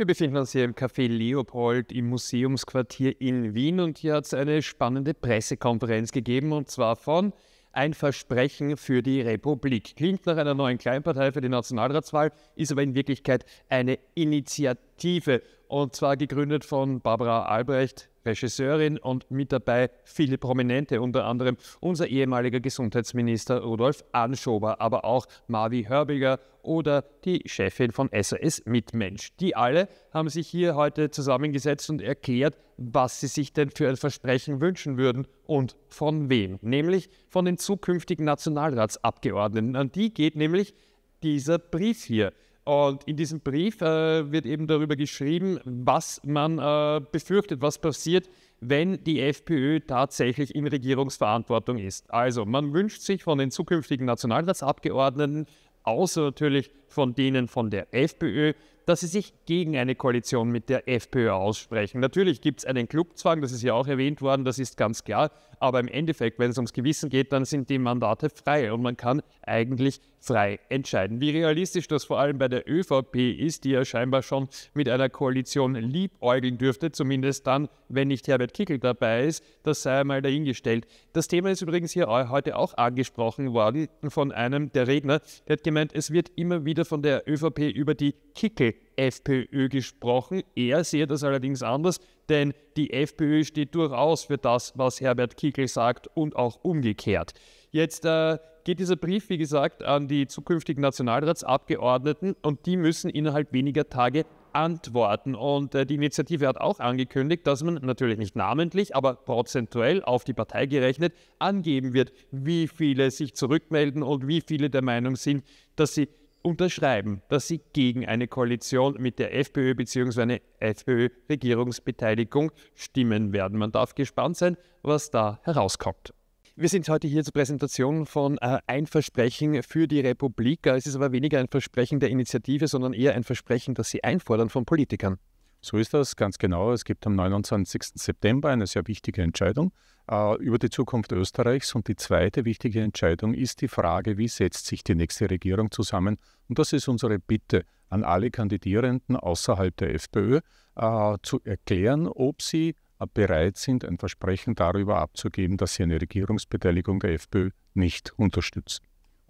Wir befinden uns hier im Café Leopold im Museumsquartier in Wien und hier hat es eine spannende Pressekonferenz gegeben und zwar von ein Versprechen für die Republik. Klingt nach einer neuen Kleinpartei für die Nationalratswahl, ist aber in Wirklichkeit eine Initiative und zwar gegründet von Barbara Albrecht, Regisseurin und mit dabei viele Prominente, unter anderem unser ehemaliger Gesundheitsminister Rudolf Anschober, aber auch Marvi Hörbiger oder die Chefin von SAS Mitmensch. Die alle haben sich hier heute zusammengesetzt und erklärt, was sie sich denn für ein Versprechen wünschen würden und von wem, nämlich von den zukünftigen Nationalratsabgeordneten. An die geht nämlich dieser Brief hier. Und in diesem Brief äh, wird eben darüber geschrieben, was man äh, befürchtet, was passiert, wenn die FPÖ tatsächlich in Regierungsverantwortung ist. Also man wünscht sich von den zukünftigen Nationalratsabgeordneten, außer natürlich von denen von der FPÖ, dass sie sich gegen eine Koalition mit der FPÖ aussprechen. Natürlich gibt es einen Clubzwang, das ist ja auch erwähnt worden, das ist ganz klar. Aber im Endeffekt, wenn es ums Gewissen geht, dann sind die Mandate frei und man kann eigentlich frei entscheiden. Wie realistisch das vor allem bei der ÖVP ist, die ja scheinbar schon mit einer Koalition liebäugeln dürfte, zumindest dann, wenn nicht Herbert Kickel dabei ist, das sei einmal dahingestellt. Das Thema ist übrigens hier heute auch angesprochen worden von einem der Redner, der hat gemeint, es wird immer wieder von der ÖVP über die Kickel FPÖ gesprochen. Er sehe das allerdings anders, denn die FPÖ steht durchaus für das, was Herbert Kickl sagt und auch umgekehrt. Jetzt äh, geht dieser Brief, wie gesagt, an die zukünftigen Nationalratsabgeordneten und die müssen innerhalb weniger Tage antworten. Und äh, die Initiative hat auch angekündigt, dass man natürlich nicht namentlich, aber prozentuell auf die Partei gerechnet angeben wird, wie viele sich zurückmelden und wie viele der Meinung sind, dass sie unterschreiben, dass sie gegen eine Koalition mit der FPÖ bzw. eine FPÖ-Regierungsbeteiligung stimmen werden. Man darf gespannt sein, was da herauskommt. Wir sind heute hier zur Präsentation von äh, Ein Versprechen für die Republik. Äh, es ist aber weniger ein Versprechen der Initiative, sondern eher ein Versprechen, das Sie einfordern von Politikern. So ist das ganz genau. Es gibt am 29. September eine sehr wichtige Entscheidung äh, über die Zukunft Österreichs. Und die zweite wichtige Entscheidung ist die Frage, wie setzt sich die nächste Regierung zusammen. Und das ist unsere Bitte an alle Kandidierenden außerhalb der FPÖ, äh, zu erklären, ob sie äh, bereit sind, ein Versprechen darüber abzugeben, dass sie eine Regierungsbeteiligung der FPÖ nicht unterstützen.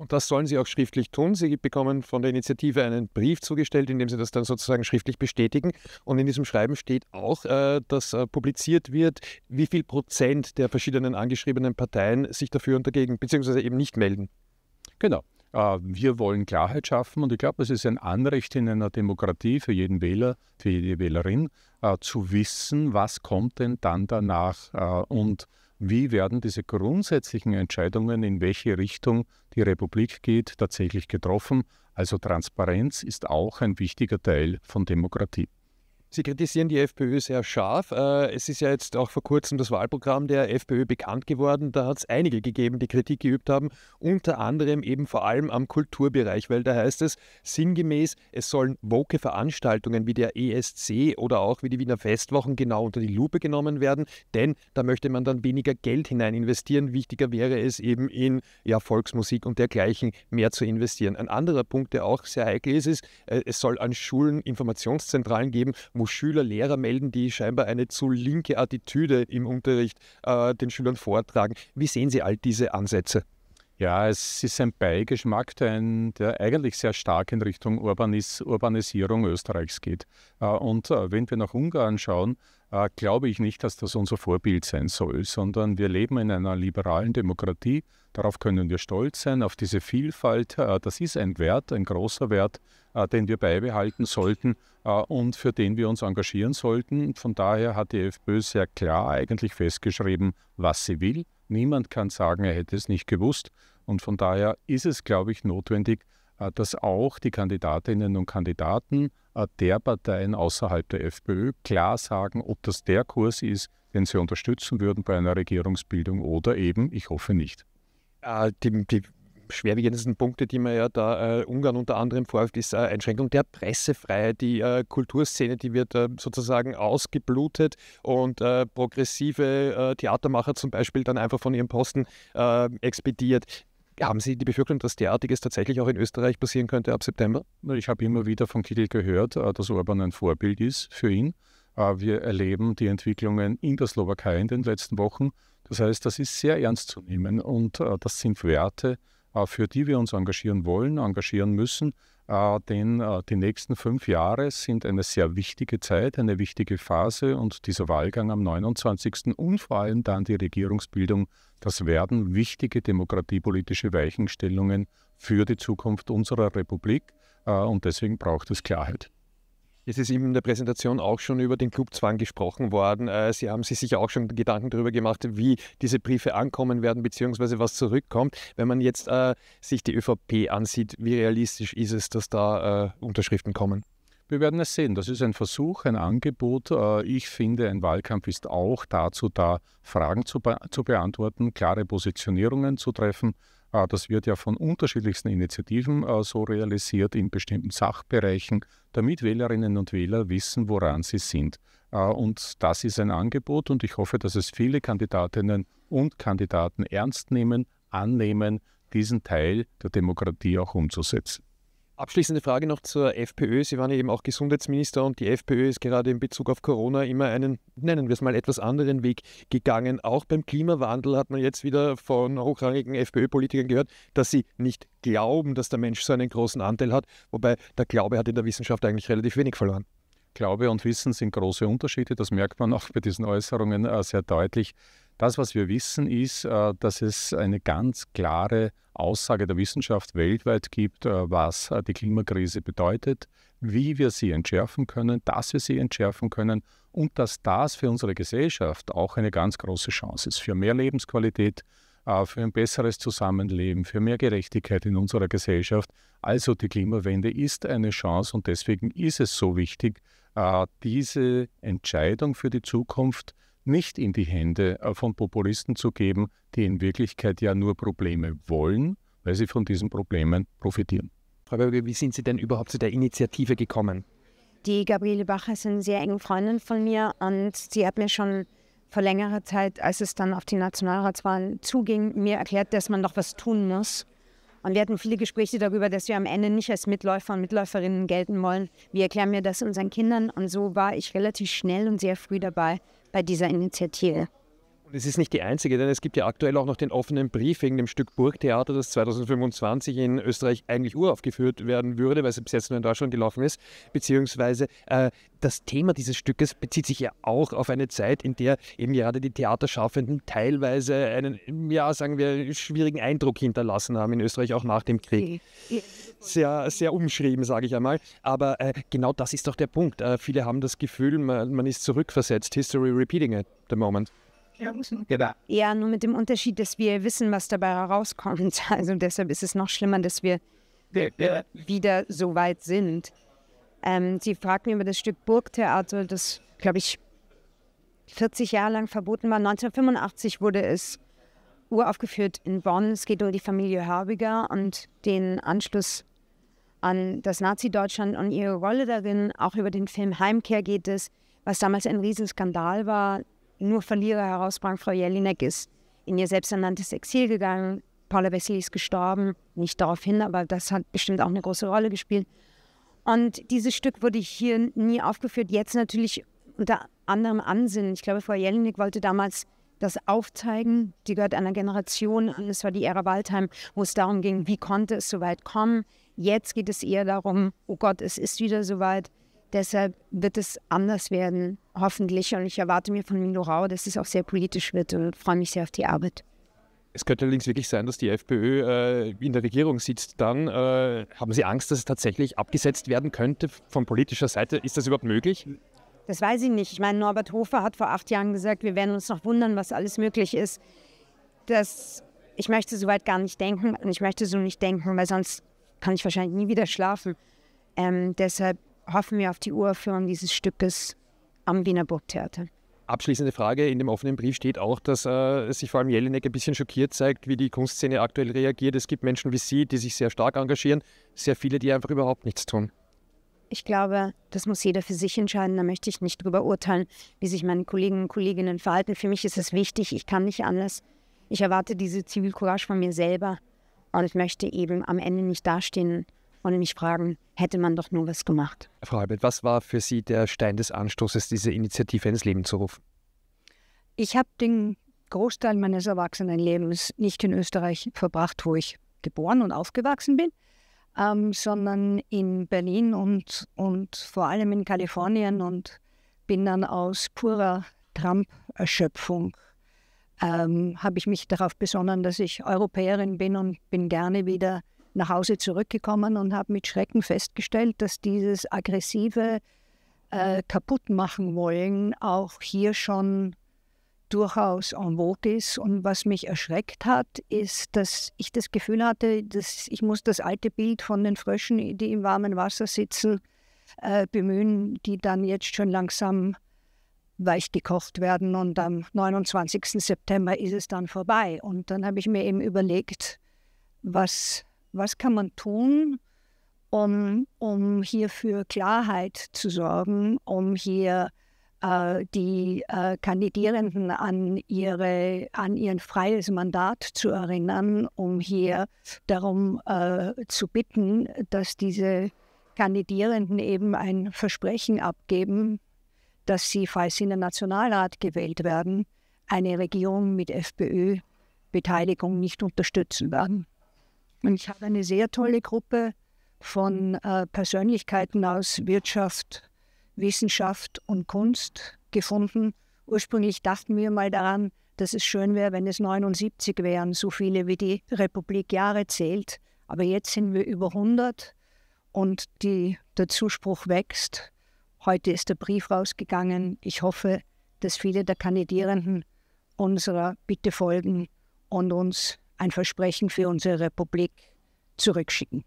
Und das sollen sie auch schriftlich tun. Sie bekommen von der Initiative einen Brief zugestellt, in dem sie das dann sozusagen schriftlich bestätigen. Und in diesem Schreiben steht auch, äh, dass äh, publiziert wird, wie viel Prozent der verschiedenen angeschriebenen Parteien sich dafür und dagegen, beziehungsweise eben nicht melden. Genau. Äh, wir wollen Klarheit schaffen und ich glaube, es ist ein Anrecht in einer Demokratie für jeden Wähler, für jede Wählerin, zu wissen, was kommt denn dann danach und wie werden diese grundsätzlichen Entscheidungen, in welche Richtung die Republik geht, tatsächlich getroffen. Also Transparenz ist auch ein wichtiger Teil von Demokratie. Sie kritisieren die FPÖ sehr scharf. Äh, es ist ja jetzt auch vor kurzem das Wahlprogramm der FPÖ bekannt geworden. Da hat es einige gegeben, die Kritik geübt haben, unter anderem eben vor allem am Kulturbereich, weil da heißt es sinngemäß, es sollen woke Veranstaltungen wie der ESC oder auch wie die Wiener Festwochen genau unter die Lupe genommen werden, denn da möchte man dann weniger Geld hinein investieren. Wichtiger wäre es eben in ja, Volksmusik und dergleichen mehr zu investieren. Ein anderer Punkt, der auch sehr heikel ist, ist, äh, es soll an Schulen Informationszentralen geben, muss Schüler, Lehrer melden, die scheinbar eine zu linke Attitüde im Unterricht äh, den Schülern vortragen. Wie sehen Sie all diese Ansätze? Ja, es ist ein Beigeschmack, der eigentlich sehr stark in Richtung Urbanis Urbanisierung Österreichs geht. Äh, und äh, wenn wir nach Ungarn schauen, äh, glaube ich nicht, dass das unser Vorbild sein soll, sondern wir leben in einer liberalen Demokratie. Darauf können wir stolz sein, auf diese Vielfalt. Das ist ein Wert, ein großer Wert, den wir beibehalten sollten und für den wir uns engagieren sollten. Von daher hat die FPÖ sehr klar eigentlich festgeschrieben, was sie will Niemand kann sagen, er hätte es nicht gewusst. Und von daher ist es, glaube ich, notwendig, äh, dass auch die Kandidatinnen und Kandidaten äh, der Parteien außerhalb der FPÖ klar sagen, ob das der Kurs ist, den sie unterstützen würden bei einer Regierungsbildung oder eben, ich hoffe nicht. Äh, die, die schwerwiegendsten Punkte, die man ja da äh, Ungarn unter anderem vorwirft, ist äh, Einschränkung der Pressefreiheit. Die äh, Kulturszene, die wird äh, sozusagen ausgeblutet und äh, progressive äh, Theatermacher zum Beispiel dann einfach von ihrem Posten expediert. Haben Sie die Befürchtung, dass derartiges tatsächlich auch in Österreich passieren könnte ab September? Ich habe immer wieder von Kittel gehört, dass Orban ein Vorbild ist für ihn. Wir erleben die Entwicklungen in der Slowakei in den letzten Wochen. Das heißt, das ist sehr ernst zu nehmen und das sind Werte, äh, für die wir uns engagieren wollen, engagieren müssen. Äh, denn äh, die nächsten fünf Jahre sind eine sehr wichtige Zeit, eine wichtige Phase und dieser Wahlgang am 29. und vor allem dann die Regierungsbildung, das werden wichtige demokratiepolitische Weichenstellungen für die Zukunft unserer Republik und deswegen braucht es Klarheit. Es ist eben in der Präsentation auch schon über den Clubzwang gesprochen worden. Äh, Sie haben sich sicher auch schon Gedanken darüber gemacht, wie diese Briefe ankommen werden, beziehungsweise was zurückkommt. Wenn man jetzt äh, sich die ÖVP ansieht, wie realistisch ist es, dass da äh, Unterschriften kommen? Wir werden es sehen. Das ist ein Versuch, ein Angebot. Äh, ich finde, ein Wahlkampf ist auch dazu da, Fragen zu, be zu beantworten, klare Positionierungen zu treffen. Äh, das wird ja von unterschiedlichsten Initiativen so realisiert in bestimmten Sachbereichen damit Wählerinnen und Wähler wissen, woran sie sind. Äh, und das ist ein Angebot und ich hoffe, dass es viele Kandidatinnen und Kandidaten ernst nehmen, annehmen, diesen Teil der Demokratie auch umzusetzen. Abschließende Frage noch zur FPÖ. Sie waren ja eben auch Gesundheitsminister und die FPÖ ist gerade in Bezug auf Corona immer einen, nennen wir es mal, etwas anderen Weg gegangen. Auch beim Klimawandel hat man jetzt wieder von hochrangigen FPÖ-Politikern gehört, dass sie nicht glauben, dass der Mensch so einen großen Anteil hat. Wobei der Glaube hat in der Wissenschaft eigentlich relativ wenig verloren. Glaube und Wissen sind große Unterschiede. Das merkt man auch bei diesen Äußerungen äh, sehr deutlich. Das, was wir wissen, ist, äh, dass es eine ganz klare Aussage der Wissenschaft weltweit gibt, äh, was äh, die Klimakrise bedeutet, wie wir sie entschärfen können, dass wir sie entschärfen können und dass das für unsere Gesellschaft auch eine ganz große Chance ist, für mehr Lebensqualität, für ein besseres Zusammenleben, für mehr Gerechtigkeit in unserer Gesellschaft. Also die Klimawende ist eine Chance und deswegen ist es so wichtig, diese Entscheidung für die Zukunft, nicht in die Hände äh, von Populisten zu geben, die in Wirklichkeit ja nur Probleme wollen, weil sie von diesen Problemen profitieren. Frau Böge, wie sind Sie denn überhaupt zu der Initiative gekommen? Die Gabriele Bacher ist eine sehr enge Freundin von mir und sie hat mir schon vor längerer Zeit, als es dann auf die Nationalratswahlen zuging, mir erklärt, dass man doch was tun muss. Und wir hatten viele Gespräche darüber, dass wir am Ende nicht als Mitläufer und Mitläuferinnen gelten wollen. Wir erklären mir das unseren Kindern? Und so war ich relativ schnell und sehr früh dabei, bei dieser Initiative. Und es ist nicht die einzige, denn es gibt ja aktuell auch noch den offenen Brief wegen dem Stück Burgtheater, das 2025 in Österreich eigentlich uraufgeführt werden würde, weil es bis jetzt nur in Deutschland gelaufen ist. Beziehungsweise äh, das Thema dieses Stückes bezieht sich ja auch auf eine Zeit, in der eben gerade die Theaterschaffenden teilweise einen, ja, sagen wir, schwierigen Eindruck hinterlassen haben in Österreich, auch nach dem Krieg. Sehr, sehr umschrieben, sage ich einmal. Aber äh, genau das ist doch der Punkt. Äh, viele haben das Gefühl, man, man ist zurückversetzt. History repeating at the moment. Genau. Ja, nur mit dem Unterschied, dass wir wissen, was dabei herauskommt. Also deshalb ist es noch schlimmer, dass wir wieder so weit sind. Ähm, Sie fragten über das Stück Burgtheater, das, glaube ich, 40 Jahre lang verboten war. 1985 wurde es uraufgeführt in Bonn. Es geht um die Familie Hörbiger und den Anschluss an das Nazi-Deutschland und ihre Rolle darin. Auch über den Film Heimkehr geht es, was damals ein Riesenskandal war, nur Verlierer herausbrangen. Frau Jelinek ist in ihr selbsternanntes Exil gegangen. Paula Wesley ist gestorben, nicht darauf hin, aber das hat bestimmt auch eine große Rolle gespielt. Und dieses Stück wurde hier nie aufgeführt. Jetzt natürlich unter anderem Ansinnen. Ich glaube, Frau Jelinek wollte damals das aufzeigen. Die gehört einer Generation an. Es war die Ära Waldheim, wo es darum ging, wie konnte es so weit kommen. Jetzt geht es eher darum, oh Gott, es ist wieder so weit. Deshalb wird es anders werden, hoffentlich. Und ich erwarte mir von Milo Rau, dass es auch sehr politisch wird und freue mich sehr auf die Arbeit. Es könnte allerdings wirklich sein, dass die FPÖ äh, in der Regierung sitzt. Dann äh, haben Sie Angst, dass es tatsächlich abgesetzt werden könnte von politischer Seite. Ist das überhaupt möglich? Das weiß ich nicht. Ich meine, Norbert Hofer hat vor acht Jahren gesagt, wir werden uns noch wundern, was alles möglich ist. Das, ich möchte so weit gar nicht denken und ich möchte so nicht denken, weil sonst kann ich wahrscheinlich nie wieder schlafen. Ähm, deshalb hoffen wir auf die Uraufführung dieses Stückes am Wiener Burgtheater. Abschließende Frage. In dem offenen Brief steht auch, dass äh, sich vor allem Jelinek ein bisschen schockiert zeigt, wie die Kunstszene aktuell reagiert. Es gibt Menschen wie Sie, die sich sehr stark engagieren, sehr viele, die einfach überhaupt nichts tun. Ich glaube, das muss jeder für sich entscheiden. Da möchte ich nicht drüber urteilen, wie sich meine Kollegen und Kolleginnen verhalten. Für mich ist es wichtig. Ich kann nicht anders. Ich erwarte diese Zivilcourage von mir selber und ich möchte eben am Ende nicht dastehen und mich fragen, hätte man doch nur was gemacht. Frau Albert, was war für Sie der Stein des Anstoßes, diese Initiative ins Leben zu rufen? Ich habe den Großteil meines Erwachsenenlebens nicht in Österreich verbracht, wo ich geboren und aufgewachsen bin, ähm, sondern in Berlin und, und vor allem in Kalifornien und bin dann aus purer Trump-Erschöpfung, ähm, habe ich mich darauf besonnen, dass ich Europäerin bin und bin gerne wieder nach Hause zurückgekommen und habe mit Schrecken festgestellt, dass dieses aggressive äh, kaputt machen wollen auch hier schon durchaus en vogue ist. Und was mich erschreckt hat, ist, dass ich das Gefühl hatte, dass ich muss das alte Bild von den Fröschen, die im warmen Wasser sitzen, äh, bemühen, die dann jetzt schon langsam weich gekocht werden und am 29. September ist es dann vorbei. Und dann habe ich mir eben überlegt, was was kann man tun, um, um hier für Klarheit zu sorgen, um hier äh, die äh, Kandidierenden an, ihre, an ihr freies Mandat zu erinnern, um hier darum äh, zu bitten, dass diese Kandidierenden eben ein Versprechen abgeben, dass sie, falls sie in den Nationalrat gewählt werden, eine Regierung mit FPÖ-Beteiligung nicht unterstützen werden. Und ich habe eine sehr tolle Gruppe von äh, Persönlichkeiten aus Wirtschaft, Wissenschaft und Kunst gefunden. Ursprünglich dachten wir mal daran, dass es schön wäre, wenn es 79 wären, so viele wie die Republik Jahre zählt. Aber jetzt sind wir über 100 und die, der Zuspruch wächst. Heute ist der Brief rausgegangen. Ich hoffe, dass viele der Kandidierenden unserer Bitte folgen und uns ein Versprechen für unsere Republik zurückschicken.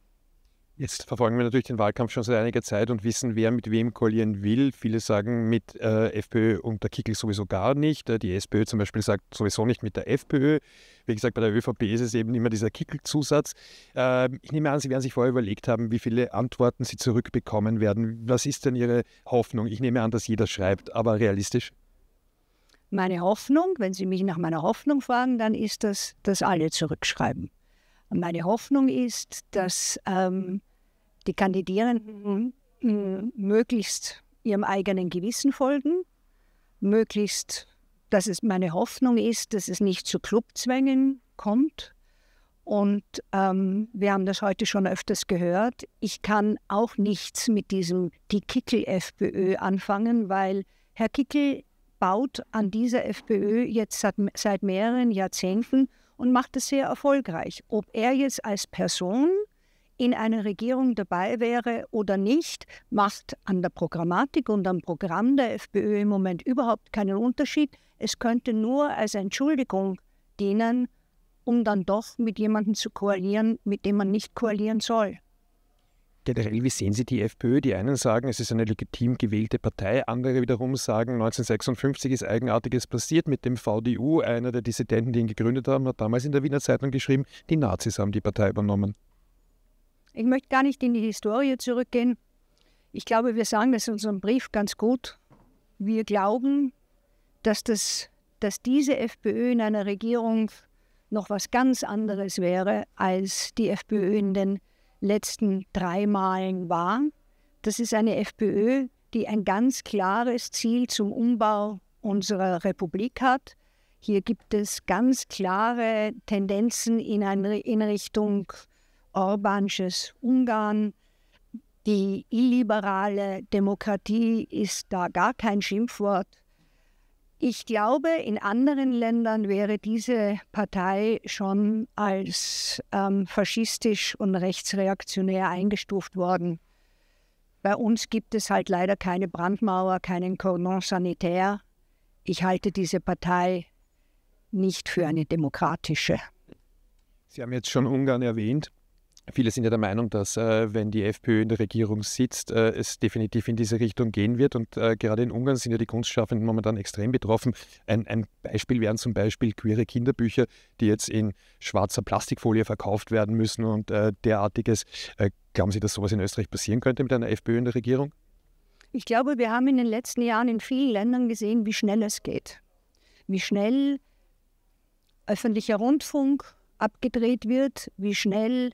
Jetzt verfolgen wir natürlich den Wahlkampf schon seit einiger Zeit und wissen, wer mit wem koalieren will. Viele sagen mit äh, FPÖ und der Kickel sowieso gar nicht. Äh, die SPÖ zum Beispiel sagt sowieso nicht mit der FPÖ. Wie gesagt, bei der ÖVP ist es eben immer dieser Kickl-Zusatz. Äh, ich nehme an, Sie werden sich vorher überlegt haben, wie viele Antworten Sie zurückbekommen werden. Was ist denn Ihre Hoffnung? Ich nehme an, dass jeder schreibt, aber realistisch? meine Hoffnung, wenn Sie mich nach meiner Hoffnung fragen, dann ist das, dass alle zurückschreiben. Meine Hoffnung ist, dass ähm, die Kandidierenden hm, möglichst ihrem eigenen Gewissen folgen, möglichst, dass es meine Hoffnung ist, dass es nicht zu Clubzwängen kommt. Und ähm, wir haben das heute schon öfters gehört. Ich kann auch nichts mit diesem die Kickel FPÖ anfangen, weil Herr Kickel baut an dieser FPÖ jetzt seit, seit mehreren Jahrzehnten und macht es sehr erfolgreich. Ob er jetzt als Person in einer Regierung dabei wäre oder nicht, macht an der Programmatik und am Programm der FPÖ im Moment überhaupt keinen Unterschied. Es könnte nur als Entschuldigung dienen, um dann doch mit jemandem zu koalieren, mit dem man nicht koalieren soll generell, wie sehen Sie die FPÖ? Die einen sagen, es ist eine legitim gewählte Partei, andere wiederum sagen, 1956 ist Eigenartiges passiert mit dem VDU. Einer der Dissidenten, die ihn gegründet haben, hat damals in der Wiener Zeitung geschrieben, die Nazis haben die Partei übernommen. Ich möchte gar nicht in die Historie zurückgehen. Ich glaube, wir sagen das in unserem Brief ganz gut. Wir glauben, dass, das, dass diese FPÖ in einer Regierung noch was ganz anderes wäre als die FPÖ in den letzten drei Malen war. Das ist eine FPÖ, die ein ganz klares Ziel zum Umbau unserer Republik hat. Hier gibt es ganz klare Tendenzen in, eine, in Richtung orbansches Ungarn. Die illiberale Demokratie ist da gar kein Schimpfwort. Ich glaube, in anderen Ländern wäre diese Partei schon als ähm, faschistisch und rechtsreaktionär eingestuft worden. Bei uns gibt es halt leider keine Brandmauer, keinen Cordon sanitaire. Ich halte diese Partei nicht für eine demokratische. Sie haben jetzt schon Ungarn erwähnt. Viele sind ja der Meinung, dass äh, wenn die FPÖ in der Regierung sitzt, äh, es definitiv in diese Richtung gehen wird. Und äh, gerade in Ungarn sind ja die Kunstschaffenden momentan extrem betroffen. Ein, ein, Beispiel wären zum Beispiel queere Kinderbücher, die jetzt in schwarzer Plastikfolie verkauft werden müssen und äh, derartiges. Äh, glauben Sie, dass sowas in Österreich passieren könnte mit einer FPÖ in der Regierung? Ich glaube, wir haben in den letzten Jahren in vielen Ländern gesehen, wie schnell es geht. Wie schnell öffentlicher Rundfunk abgedreht wird, wie schnell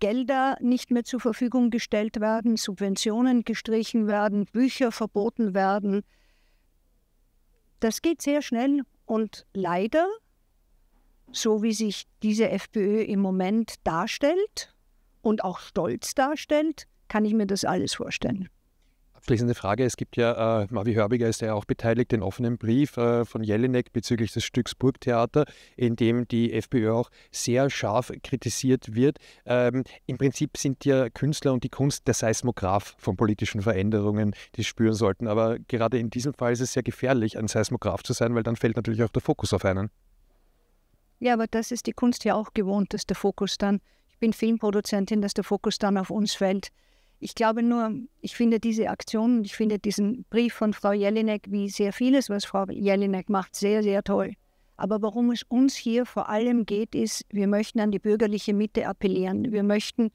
Gelder nicht mehr zur Verfügung gestellt werden, Subventionen gestrichen werden, Bücher verboten werden. Das geht sehr schnell und leider, so wie sich diese FPÖ im Moment darstellt und auch stolz darstellt, kann ich mir das alles vorstellen. Abschließende Frage. Es gibt ja, äh, Mavi Hörbiger ist ja auch beteiligt, den offenen Brief äh, von Jelinek bezüglich des Stücks Burgtheater, in dem die FPÖ auch sehr scharf kritisiert wird. Ähm, Im Prinzip sind ja Künstler und die Kunst der Seismograph von politischen Veränderungen, die spüren sollten. Aber gerade in diesem Fall ist es sehr gefährlich, ein Seismograph zu sein, weil dann fällt natürlich auch der Fokus auf einen. Ja, aber das ist die Kunst ja auch gewohnt, dass der Fokus dann, ich bin Filmproduzentin, dass der Fokus dann auf uns fällt. Ich glaube nur, ich finde diese Aktion, ich finde diesen Brief von Frau Jelinek, wie sehr vieles, was Frau Jelinek macht, sehr, sehr toll. Aber worum es uns hier vor allem geht, ist, wir möchten an die bürgerliche Mitte appellieren. Wir möchten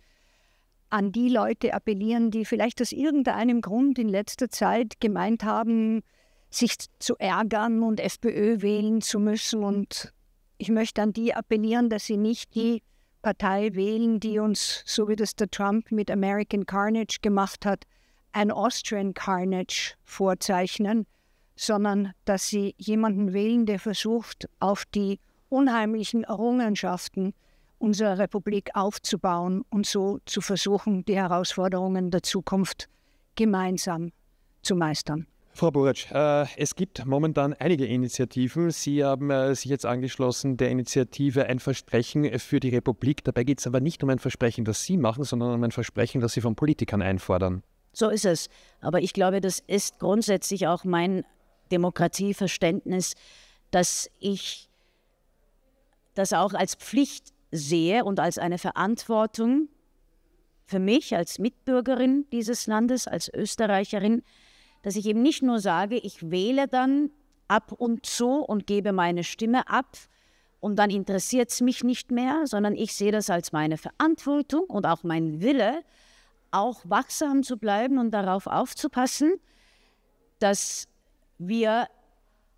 an die Leute appellieren, die vielleicht aus irgendeinem Grund in letzter Zeit gemeint haben, sich zu ärgern und FPÖ wählen zu müssen. Und ich möchte an die appellieren, dass sie nicht die Partei wählen, die uns, so wie das der Trump mit American Carnage gemacht hat, ein Austrian Carnage vorzeichnen, sondern dass sie jemanden wählen, der versucht, auf die unheimlichen Errungenschaften unserer Republik aufzubauen und so zu versuchen, die Herausforderungen der Zukunft gemeinsam zu meistern. Frau Boratsch, äh, es gibt momentan einige Initiativen. Sie haben äh, sich jetzt angeschlossen der Initiative Ein Versprechen für die Republik. Dabei geht es aber nicht um ein Versprechen, das Sie machen, sondern um ein Versprechen, das Sie von Politikern einfordern. So ist es. Aber ich glaube, das ist grundsätzlich auch mein Demokratieverständnis, dass ich das auch als Pflicht sehe und als eine Verantwortung für mich als Mitbürgerin dieses Landes, als Österreicherin, dass ich eben nicht nur sage, ich wähle dann ab und zu und gebe meine Stimme ab und dann interessiert es mich nicht mehr, sondern ich sehe das als meine Verantwortung und auch mein Wille, auch wachsam zu bleiben und darauf aufzupassen, dass wir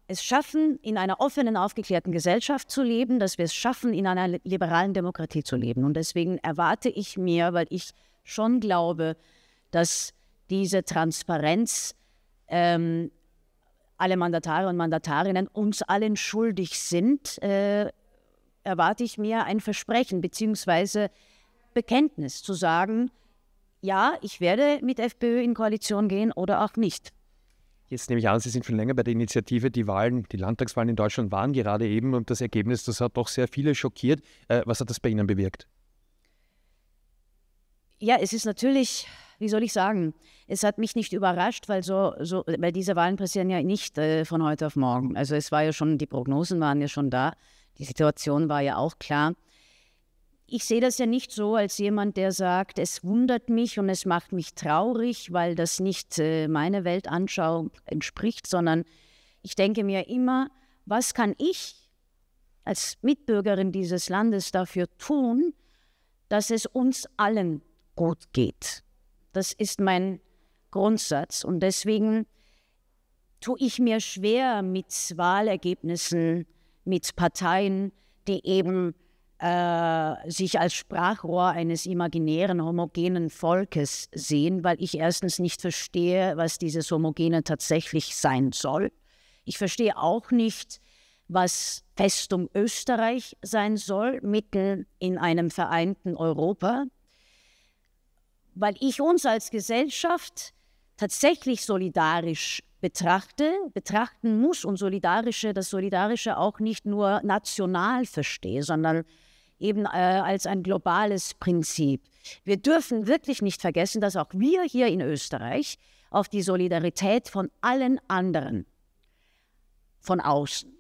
es schaffen, in einer offenen, aufgeklärten Gesellschaft zu leben, dass wir es schaffen, in einer liberalen Demokratie zu leben. Und deswegen erwarte ich mir, weil ich schon glaube, dass diese Transparenz ähm, alle Mandatare und Mandatarinnen uns allen schuldig sind, äh, erwarte ich mir ein Versprechen bzw. Bekenntnis zu sagen, ja, ich werde mit FPÖ in Koalition gehen oder auch nicht. Jetzt nehme ich an, Sie sind schon länger bei der Initiative. Die Wahlen, die Landtagswahlen in Deutschland waren gerade eben und das Ergebnis, das hat doch sehr viele schockiert. Äh, was hat das bei Ihnen bewirkt? Ja, es ist natürlich wie soll ich sagen, es hat mich nicht überrascht, weil so, so weil diese Wahlen passieren ja nicht äh, von heute auf morgen. Also es war ja schon, die Prognosen waren ja schon da, die Situation war ja auch klar. Ich sehe das ja nicht so als jemand, der sagt, es wundert mich und es macht mich traurig, weil das nicht äh, meiner Weltanschauung entspricht, sondern ich denke mir immer, was kann ich als Mitbürgerin dieses Landes dafür tun, dass es uns allen gut geht. Das ist mein Grundsatz. Und deswegen tue ich mir schwer mit Wahlergebnissen, mit Parteien, die eben äh, sich als Sprachrohr eines imaginären, homogenen Volkes sehen, weil ich erstens nicht verstehe, was dieses Homogene tatsächlich sein soll. Ich verstehe auch nicht, was Festung Österreich sein soll, mitten in einem vereinten Europa weil ich uns als Gesellschaft tatsächlich solidarisch betrachte, betrachten muss und solidarische, das Solidarische auch nicht nur national verstehe, sondern eben äh, als ein globales Prinzip. Wir dürfen wirklich nicht vergessen, dass auch wir hier in Österreich auf die Solidarität von allen anderen von außen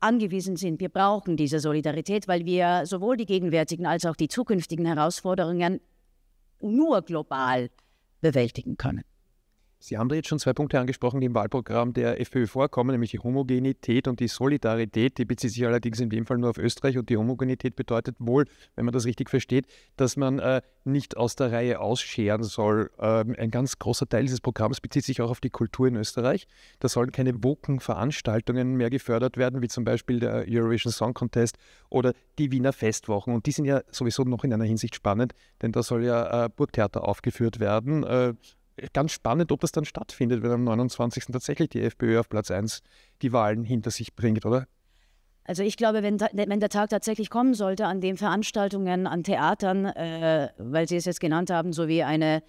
angewiesen sind. Wir brauchen diese Solidarität, weil wir sowohl die gegenwärtigen als auch die zukünftigen Herausforderungen nur global bewältigen können. Sie haben da jetzt schon zwei Punkte angesprochen, die im Wahlprogramm der FPÖ vorkommen, nämlich die Homogenität und die Solidarität. Die bezieht sich allerdings in dem Fall nur auf Österreich und die Homogenität bedeutet wohl, wenn man das richtig versteht, dass man äh, nicht aus der Reihe ausscheren soll. Ähm, ein ganz großer Teil dieses Programms bezieht sich auch auf die Kultur in Österreich. Da sollen keine woken Veranstaltungen mehr gefördert werden, wie zum Beispiel der Eurovision Song Contest oder die Wiener Festwochen. Und die sind ja sowieso noch in einer Hinsicht spannend, denn da soll ja äh, Burgtheater aufgeführt werden. Äh, ganz spannend, ob das dann stattfindet, wenn am 29. tatsächlich die FPÖ auf Platz 1 die Wahlen hinter sich bringt, oder? Also ich glaube, wenn, wenn der Tag tatsächlich kommen sollte, an dem Veranstaltungen, an Theatern, äh, weil Sie es jetzt genannt haben, sowie eine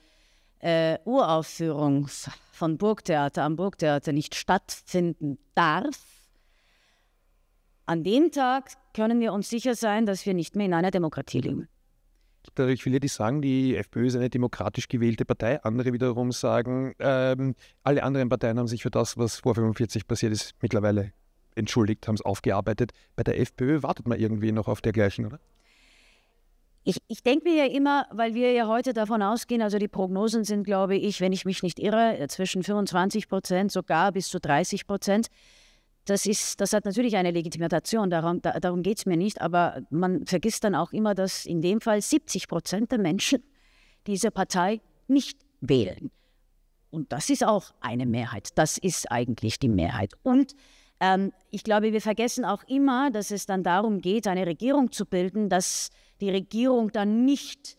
äh, Uraufführung von Burgtheater am Burgtheater nicht stattfinden darf, an dem Tag können wir uns sicher sein, dass wir nicht mehr in einer Demokratie leben natürlich viele, die sagen, die FPÖ ist eine demokratisch gewählte Partei. Andere wiederum sagen, ähm, alle anderen Parteien haben sich für das, was vor 45 passiert ist, mittlerweile entschuldigt, haben es aufgearbeitet. Bei der FPÖ wartet man irgendwie noch auf dergleichen, oder? Ich, ich denke mir ja immer, weil wir ja heute davon ausgehen, also die Prognosen sind, glaube ich, wenn ich mich nicht irre, zwischen 25 Prozent, sogar bis zu 30 Prozent das, ist, das hat natürlich eine Legitimation, darum, da, darum geht es mir nicht, aber man vergisst dann auch immer, dass in dem Fall 70 Prozent der Menschen diese Partei nicht wählen. Und das ist auch eine Mehrheit. Das ist eigentlich die Mehrheit. Und ähm, ich glaube, wir vergessen auch immer, dass es dann darum geht, eine Regierung zu bilden, dass die Regierung dann nicht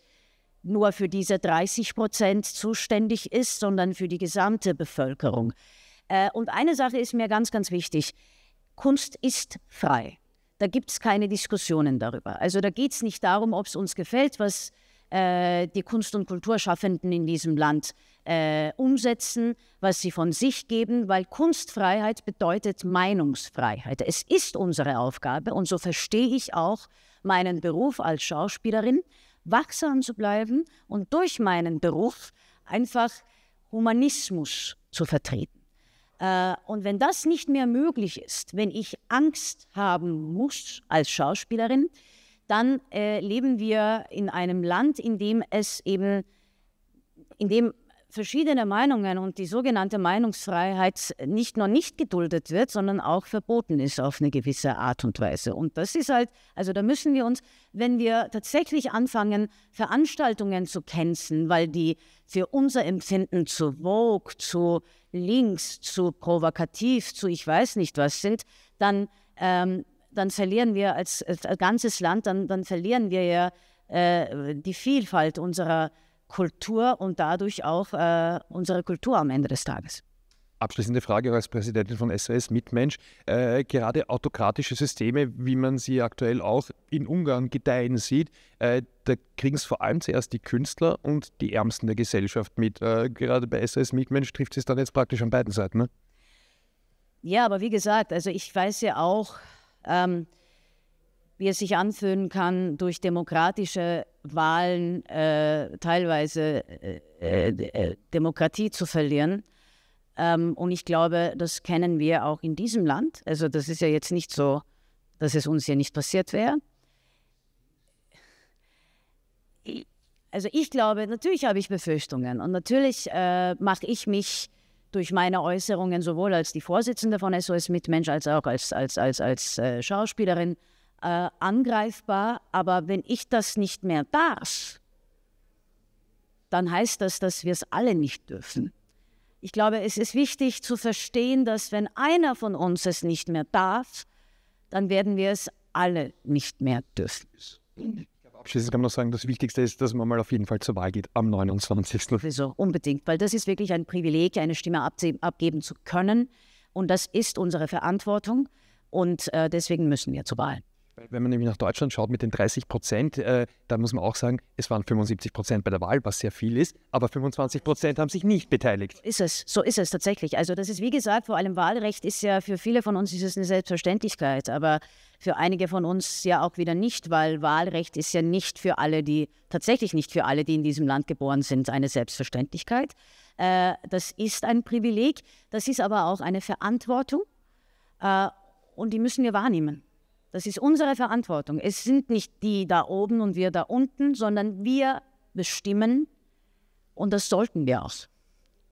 nur für diese 30 Prozent zuständig ist, sondern für die gesamte Bevölkerung. Äh, und eine Sache ist mir ganz, ganz wichtig. Kunst ist frei. Da gibt es keine Diskussionen darüber. Also da geht es nicht darum, ob es uns gefällt, was äh, die Kunst- und Kulturschaffenden in diesem Land äh, umsetzen, was sie von sich geben, weil Kunstfreiheit bedeutet Meinungsfreiheit. Es ist unsere Aufgabe und so verstehe ich auch meinen Beruf als Schauspielerin, wachsam zu bleiben und durch meinen Beruf einfach Humanismus zu vertreten. Äh, und wenn das nicht mehr möglich ist, wenn ich Angst haben muss als Schauspielerin, dann äh, leben wir in einem Land, in dem es eben, in dem verschiedene Meinungen und die sogenannte Meinungsfreiheit nicht nur nicht geduldet wird, sondern auch verboten ist auf eine gewisse Art und Weise. Und das ist halt, also da müssen wir uns, wenn wir tatsächlich anfangen, Veranstaltungen zu canceln, weil die für unser Empfinden zu vogue, zu links, zu provokativ, zu ich weiß nicht was sind, dann, ähm, dann verlieren wir als, als ganzes Land, dann, dann verlieren wir ja äh, die Vielfalt unserer Kultur und dadurch auch äh, unsere Kultur am Ende des Tages. Abschließende Frage als Präsidentin von SOS Mitmensch. Äh, gerade autokratische Systeme, wie man sie aktuell auch in Ungarn gedeihen sieht, äh, da kriegen es vor allem zuerst die Künstler und die Ärmsten der Gesellschaft mit. Äh, gerade bei SOS Mitmensch trifft es dann jetzt praktisch an beiden Seiten. Ne? Ja, aber wie gesagt, also ich weiß ja auch, ähm, wie es sich anfühlen kann, durch demokratische Wahlen äh, teilweise äh, äh, äh, Demokratie zu verlieren. Ähm, und ich glaube, das kennen wir auch in diesem Land. Also das ist ja jetzt nicht so, dass es uns hier nicht passiert wäre. Also ich glaube, natürlich habe ich Befürchtungen und natürlich äh, mache ich mich durch meine Äußerungen sowohl als die Vorsitzende von SOS Mitmensch als auch als, als, als, als äh, Schauspielerin äh, angreifbar. Aber wenn ich das nicht mehr darf, dann heißt das, dass wir es alle nicht dürfen. Ich glaube, es ist wichtig zu verstehen, dass wenn einer von uns es nicht mehr darf, dann werden wir es alle nicht mehr dürfen. Ich glaube, Abschließend kann man noch sagen, das Wichtigste ist, dass man mal auf jeden Fall zur Wahl geht am 29. Wieso? unbedingt, weil das ist wirklich ein Privileg, eine Stimme abgeben zu können. Und das ist unsere Verantwortung. Und äh, deswegen müssen wir zur Wahl. Wenn man nämlich nach Deutschland schaut mit den 30 Prozent, äh, da muss man auch sagen, es waren 75 Prozent bei der Wahl, was sehr viel ist, aber 25 Prozent haben sich nicht beteiligt. Ist es, so ist es tatsächlich. Also das ist wie gesagt, vor allem Wahlrecht ist ja für viele von uns ist es eine Selbstverständlichkeit, aber für einige von uns ja auch wieder nicht, weil Wahlrecht ist ja nicht für alle, die tatsächlich nicht für alle, die in diesem Land geboren sind, eine Selbstverständlichkeit. Äh, das ist ein Privileg, das ist aber auch eine Verantwortung äh, und die müssen wir wahrnehmen. Das ist unsere Verantwortung. Es sind nicht die da oben und wir da unten, sondern wir bestimmen und das sollten wir auch.